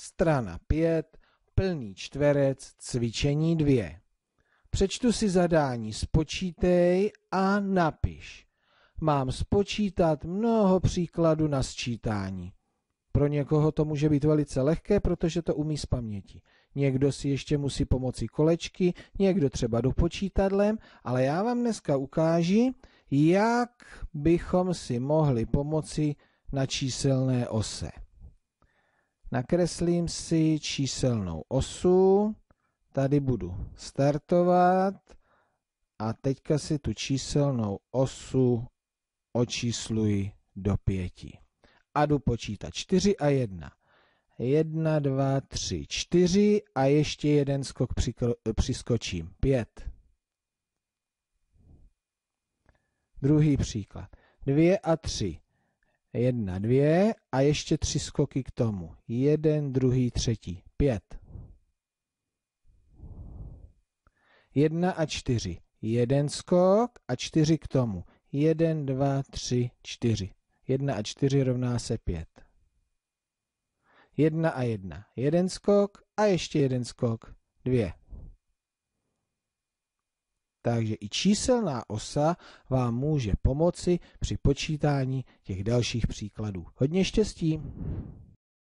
strana 5, plný čtverec, cvičení 2. Přečtu si zadání, spočítej a napiš. Mám spočítat mnoho příkladů na sčítání. Pro někoho to může být velice lehké, protože to umí z paměti. Někdo si ještě musí pomoci kolečky, někdo třeba počítadlem, ale já vám dneska ukážu, jak bychom si mohli pomoci na číselné ose nakreslím si číselnou osu, tady budu startovat a teďka si tu číselnou osu očísluji do pěti. A jdu počítat 4 a 1. 1, 2, 3, 4 a ještě jeden skok přiskočím. 5. Druhý příklad. 2 a 3. Jedna, dvě a ještě tři skoky k tomu. Jeden, druhý, třetí. Pět. Jedna a čtyři. Jeden skok a čtyři k tomu. Jeden, dva, tři, čtyři. Jedna a čtyři rovná se pět. Jedna a jedna. Jeden skok a ještě jeden skok. Dvě takže i číselná osa vám může pomoci při počítání těch dalších příkladů. Hodně štěstí!